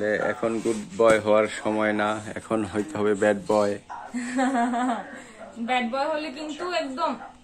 বলে মানে এখন গুড বয় হওয়ার সময় না এখন হইতে হবে ব্যাড বয় ব্যাড বয় হলে কিন্তু একদম